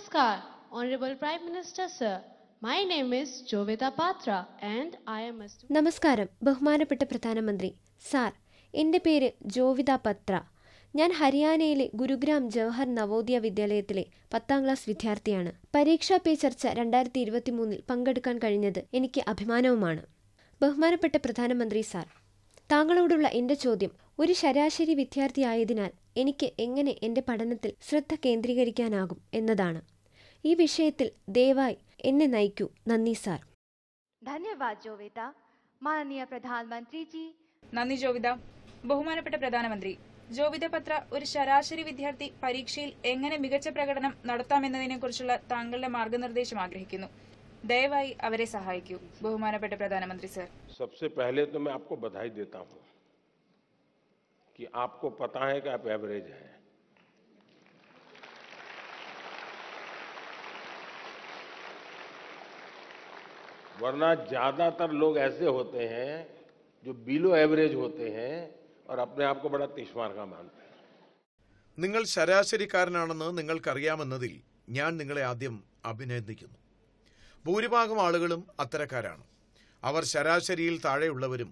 Namaskar, Honorable Prime Minister Sir. My name is Jovita Patra and I am a നമസ്കാരം ബഹുമാനപ്പെട്ട പ്രധാനമന്ത്രി sir എൻ്റെ പേര് ജോവിത പത്ര ഞാൻ ഹരിയാനയിലെ ഗുരുഗ്രാം ജവഹർ നവോദയ വിദ്യാലയത്തിലെ പത്താം ക്ലാസ് വിദ്യാർത്ഥിയാണ് പരീക്ഷാ പേ ചർച്ച രണ്ടായിരത്തി ഇരുപത്തി മൂന്നിൽ പങ്കെടുക്കാൻ കഴിഞ്ഞത് എനിക്ക് അഭിമാനവുമാണ് ബഹുമാനപ്പെട്ട പ്രധാനമന്ത്രി സാർ താങ്കളോടുള്ള എൻ്റെ ചോദ്യം ഒരു ശരാശരി വിദ്യാർത്ഥിയായതിനാൽ എനിക്ക് എങ്ങനെ എൻ്റെ പഠനത്തിൽ ശ്രദ്ധ കേന്ദ്രീകരിക്കാനാകും എന്നതാണ് ഈ വിഷയത്തിൽ ദയവായി എന്നെ നയിക്കൂ നന്ദി സാർ ധന്യവാദ് ജോവിത മാനനീയ പ്രധാനമന്ത്രി ജി നന്ദി ജോവിത ബഹുമാനപ്പെട്ട പ്രധാനമന്ത്രി ജോവിത പത്ര ഒരു ശരാശരി വിദ്യാർത്ഥി പരീക്ഷയിൽ എങ്ങനെ മികച്ച പ്രകടനം നടത്താമെന്നതിനെക്കുറിച്ചുള്ള താങ്കളുടെ മാർഗനിർദ്ദേശം ആഗ്രഹിക്കുന്നു ദയവായി അവരെ बहुमान ബഹുമാനപ്പെട്ട പ്രധാനമന്ത്രി സർ सबसे पहले तो मैं आपको बधाई देता हूं कि आपको पता है कि आप एवरेज हैं वरना ज्यादातर लोग ऐसे होते हैं जो बिलो एवरेज होते हैं और अपने आप को बड़ा तिशमार का मानते हैं നിങ്ങൾ ശരാശരിക്കാരനാണെന്ന് നിങ്ങൾക്കറിയാമെന്നതിൽ ഞാൻ നിങ്ങളെ ആദ്യം അഭിനന്ദിക്കുന്നു ഭൂരിഭാഗം ആളുകളും അത്തരക്കാരാണ് അവർ ശരാശരിയിൽ താഴെയുള്ളവരും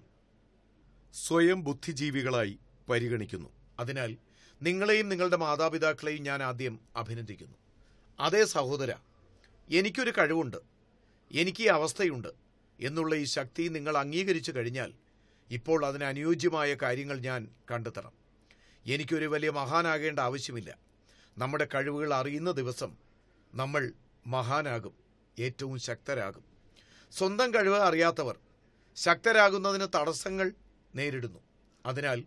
സ്വയം ബുദ്ധിജീവികളായി പരിഗണിക്കുന്നു അതിനാൽ നിങ്ങളെയും നിങ്ങളുടെ മാതാപിതാക്കളെയും ഞാൻ ആദ്യം അഭിനന്ദിക്കുന്നു അതേ സഹോദര എനിക്കൊരു കഴിവുണ്ട് എനിക്ക് ഈ അവസ്ഥയുണ്ട് എന്നുള്ള ഈ ശക്തി നിങ്ങൾ അംഗീകരിച്ചു കഴിഞ്ഞാൽ ഇപ്പോൾ അതിനനുയോജ്യമായ കാര്യങ്ങൾ ഞാൻ കണ്ടെത്തണം എനിക്കൊരു വലിയ മഹാനാകേണ്ട ആവശ്യമില്ല നമ്മുടെ കഴിവുകൾ അറിയുന്ന ദിവസം നമ്മൾ മഹാനാകും ഏറ്റവും ശക്തരാകും സ്വന്തം കഴിവ് അറിയാത്തവർ ശക്തരാകുന്നതിന് തടസ്സങ്ങൾ നേരിടുന്നു അതിനാൽ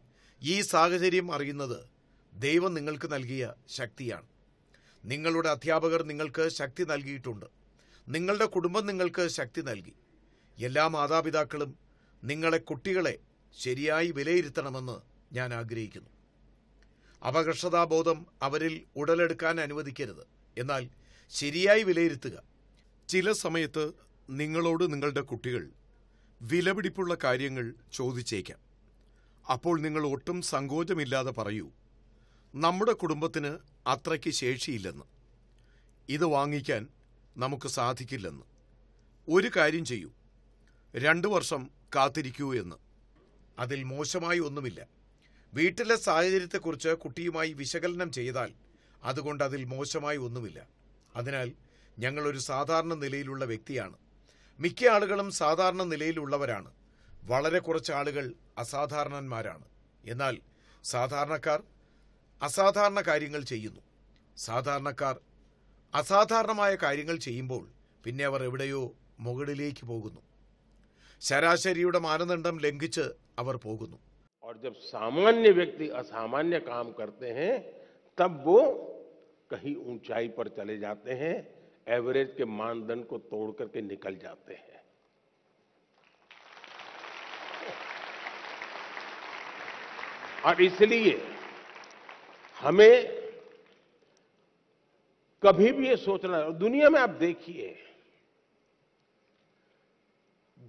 ഈ സാഹചര്യം അറിയുന്നത് ദൈവം നിങ്ങൾക്ക് നൽകിയ ശക്തിയാണ് നിങ്ങളുടെ അധ്യാപകർ നിങ്ങൾക്ക് ശക്തി നൽകിയിട്ടുണ്ട് നിങ്ങളുടെ കുടുംബം നിങ്ങൾക്ക് ശക്തി നൽകി എല്ലാ മാതാപിതാക്കളും നിങ്ങളെ കുട്ടികളെ ശരിയായി വിലയിരുത്തണമെന്ന് ഞാൻ ആഗ്രഹിക്കുന്നു അപകർഷതാബോധം അവരിൽ ഉടലെടുക്കാൻ അനുവദിക്കരുത് എന്നാൽ ശരിയായി വിലയിരുത്തുക ചില സമയത്ത് നിങ്ങളോട് നിങ്ങളുടെ കുട്ടികൾ വിലപിടിപ്പുള്ള കാര്യങ്ങൾ ചോദിച്ചേക്കാം അപ്പോൾ നിങ്ങൾ ഒട്ടും സങ്കോചമില്ലാതെ പറയൂ നമ്മുടെ കുടുംബത്തിന് അത്രയ്ക്ക് ശേഷിയില്ലെന്ന് ഇത് വാങ്ങിക്കാൻ നമുക്ക് സാധിക്കില്ലെന്ന് ഒരു കാര്യം ചെയ്യൂ രണ്ട് വർഷം കാത്തിരിക്കൂ എന്ന് അതിൽ മോശമായി ഒന്നുമില്ല വീട്ടിലെ സാഹചര്യത്തെക്കുറിച്ച് കുട്ടിയുമായി വിശകലനം ചെയ്താൽ അതുകൊണ്ട് അതിൽ മോശമായി ഒന്നുമില്ല അതിനാൽ ഞങ്ങളൊരു സാധാരണ നിലയിലുള്ള വ്യക്തിയാണ് മിക്ക ആളുകളും സാധാരണ നിലയിലുള്ളവരാണ് വളരെ കുറച്ച് ആളുകൾ അസാധാരണന്മാരാണ് എന്നാൽ സാധാരണക്കാർ അസാധാരണ കാര്യങ്ങൾ ചെയ്യുന്നു സാധാരണക്കാർ അസാധാരണമായ കാര്യങ്ങൾ ചെയ്യുമ്പോൾ പിന്നെ അവർ എവിടെയോ മുകളിലേക്ക് പോകുന്നു ശരാശരിയുടെ മാനദണ്ഡം ലംഘിച്ച് അവർ പോകുന്നു സാമാന്യ വ്യക്തി അസാമാന്യ കാം കർത്തേ തബ് वो कहीं ऊंचाई पर चले जाते हैं एवरेज के मानदंड को तोड़ करके निकल जाते हैं और इसलिए हमें कभी भी ये सोचना दुनिया में आप देखिए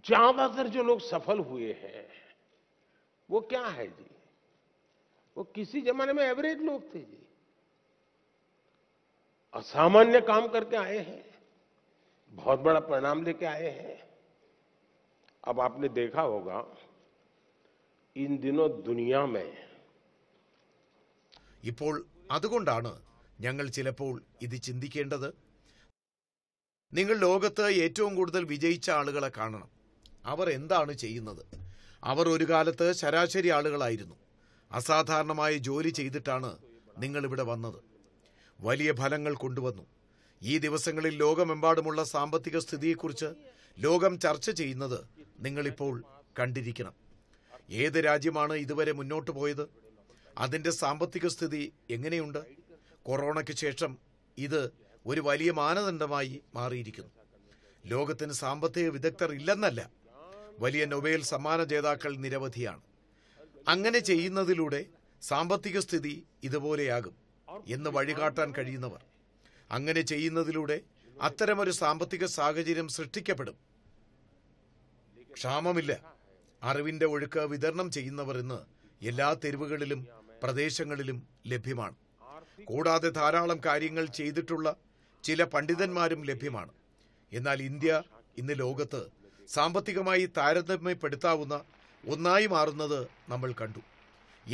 ज्यादातर जो लोग सफल हुए हैं वो क्या है जी वो किसी जमाने में एवरेज लोग थे जी असामान्य काम करके आए हैं बहुत बड़ा परिणाम लेके आए हैं अब आपने देखा होगा इन दिनों दुनिया में ഇപ്പോൾ അതുകൊണ്ടാണ് ഞങ്ങൾ ചിലപ്പോൾ ഇത് ചിന്തിക്കേണ്ടത് നിങ്ങൾ ലോകത്ത് ഏറ്റവും കൂടുതൽ വിജയിച്ച ആളുകളെ കാണണം അവർ എന്താണ് ചെയ്യുന്നത് അവർ ഒരു കാലത്ത് ശരാശരി ആളുകളായിരുന്നു അസാധാരണമായ ജോലി ചെയ്തിട്ടാണ് നിങ്ങളിവിടെ വന്നത് വലിയ ഫലങ്ങൾ കൊണ്ടുവന്നു ഈ ദിവസങ്ങളിൽ ലോകമെമ്പാടുമുള്ള സാമ്പത്തിക സ്ഥിതിയെക്കുറിച്ച് ലോകം ചർച്ച ചെയ്യുന്നത് നിങ്ങളിപ്പോൾ കണ്ടിരിക്കണം ഏത് രാജ്യമാണ് ഇതുവരെ മുന്നോട്ട് പോയത് അതിൻ്റെ സാമ്പത്തിക സ്ഥിതി എങ്ങനെയുണ്ട് കൊറോണയ്ക്ക് ശേഷം ഇത് ഒരു വലിയ മാനദണ്ഡമായി മാറിയിരിക്കുന്നു ലോകത്തിന് സാമ്പത്തിക വിദഗ്ധർ ഇല്ലെന്നല്ല വലിയ നൊബേൽ സമ്മാന ജേതാക്കൾ നിരവധിയാണ് അങ്ങനെ ചെയ്യുന്നതിലൂടെ സാമ്പത്തിക സ്ഥിതി ഇതുപോലെയാകും എന്ന് വഴികാട്ടാൻ കഴിയുന്നവർ അങ്ങനെ ചെയ്യുന്നതിലൂടെ അത്തരമൊരു സാമ്പത്തിക സാഹചര്യം സൃഷ്ടിക്കപ്പെടും ക്ഷാമമില്ല അറിവിന്റെ ഒഴുക്ക് വിതരണം ചെയ്യുന്നവർ ഇന്ന് എല്ലാ തെരുവുകളിലും പ്രദേശങ്ങളിലും ലഭ്യമാണ് കൂടാതെ ധാരാളം കാര്യങ്ങൾ ചെയ്തിട്ടുള്ള ചില പണ്ഡിതന്മാരും ലഭ്യമാണ് എന്നാൽ ഇന്ത്യ ഇന്ന് ലോകത്ത് സാമ്പത്തികമായി താരതമ്യപ്പെടുത്താവുന്ന ഒന്നായി മാറുന്നത് നമ്മൾ കണ്ടു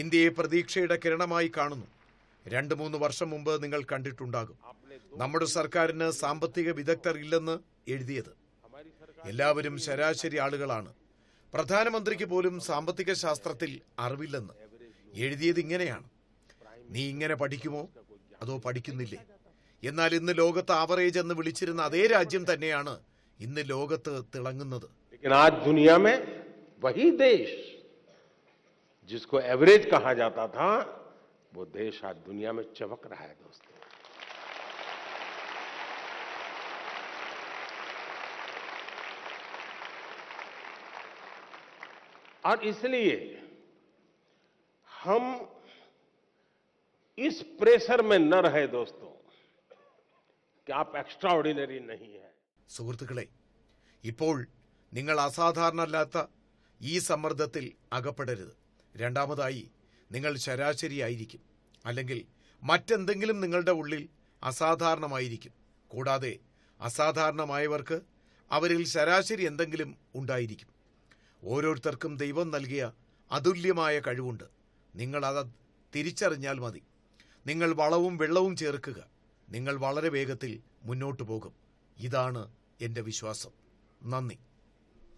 ഇന്ത്യയെ പ്രതീക്ഷയുടെ കിരണമായി കാണുന്നു രണ്ട് മൂന്ന് വർഷം മുമ്പ് നിങ്ങൾ കണ്ടിട്ടുണ്ടാകും നമ്മുടെ സർക്കാരിന് സാമ്പത്തിക വിദഗ്ധർ ഇല്ലെന്ന് എഴുതിയത് എല്ലാവരും ശരാശരി ആളുകളാണ് പ്രധാനമന്ത്രിക്ക് പോലും സാമ്പത്തിക ശാസ്ത്രത്തിൽ അറിവില്ലെന്ന് എഴുതിയത് ഇങ്ങനെയാണ് നീ ഇങ്ങനെ പഠിക്കുമോ അതോ പഠിക്കുന്നില്ലേ എന്നാൽ ഇന്ന് ലോകത്ത് ആവറേജ് എന്ന് വിളിച്ചിരുന്ന അതേ രാജ്യം തന്നെയാണ് ഇന്ന് ലോകത്ത് തിളങ്ങുന്നത് ജിസ്കോ എവറേജ് കഹാ ജാതാ वो देश आज दुनिया में चमक रहा है दोस्तों और इसलिए हम इस प्रेशर में न रहे दोस्तों कि आप एक्स्ट्रा ऑर्डिनरी नहीं है സുഹൃത്തുക്കളെ ഇപ്പോൾ असाधारण അസാധാരണമല്ലാത്ത ഈ സമ്മർദ്ദത്തിൽ നിങ്ങൾ ശരാശരി ആയിരിക്കും അല്ലെങ്കിൽ മറ്റെന്തെങ്കിലും നിങ്ങളുടെ ഉള്ളിൽ അസാധാരണമായിരിക്കും കൂടാതെ അസാധാരണമായവർക്ക് അവരിൽ ശരാശരി എന്തെങ്കിലും ഉണ്ടായിരിക്കും ഓരോരുത്തർക്കും ദൈവം നൽകിയ അതുല്യമായ കഴിവുണ്ട് നിങ്ങൾ അത് തിരിച്ചറിഞ്ഞാൽ മതി നിങ്ങൾ വളവും വെള്ളവും ചേർക്കുക നിങ്ങൾ വളരെ വേഗത്തിൽ മുന്നോട്ട് പോകും ഇതാണ് എൻ്റെ വിശ്വാസം നന്ദി